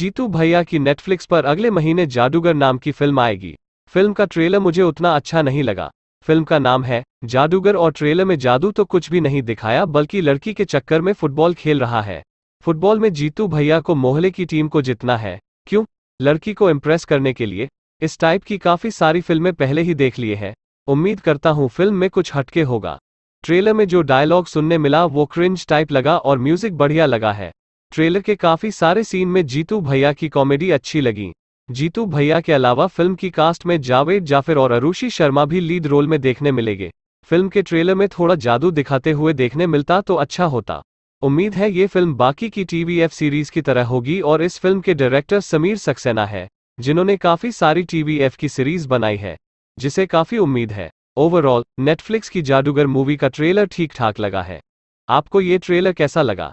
जीतू भैया की नेटफ्लिक्स पर अगले महीने जादूगर नाम की फिल्म आएगी फिल्म का ट्रेलर मुझे उतना अच्छा नहीं लगा फिल्म का नाम है जादूगर और ट्रेलर में जादू तो कुछ भी नहीं दिखाया बल्कि लड़की के चक्कर में फुटबॉल खेल रहा है फुटबॉल में जीतू भैया को मोहल्ले की टीम को जितना है क्यों लड़की को इम्प्रेस करने के लिए इस टाइप की काफी सारी फिल्में पहले ही देख लिए हैं उम्मीद करता हूँ फिल्म में कुछ हटके होगा ट्रेलर में जो डायलॉग सुनने मिला वो क्रिंज टाइप लगा और म्यूजिक बढ़िया लगा है ट्रेलर के काफी सारे सीन में जीतू भैया की कॉमेडी अच्छी लगी जीतू भैया के अलावा फिल्म की कास्ट में जावेद जाफिर और अरुषि शर्मा भी लीड रोल में देखने मिलेंगे फिल्म के ट्रेलर में थोड़ा जादू दिखाते हुए देखने मिलता तो अच्छा होता उम्मीद है ये फिल्म बाकी की टीवीएफ सीरीज की तरह होगी और इस फिल्म के डायरेक्टर समीर सक्सेना है जिन्होंने काफी सारी टीवीएफ की सीरीज बनाई है जिसे काफी उम्मीद है ओवरऑल नेटफ्लिक्स की जादूगर मूवी का ट्रेलर ठीक ठाक लगा है आपको ये ट्रेलर कैसा लगा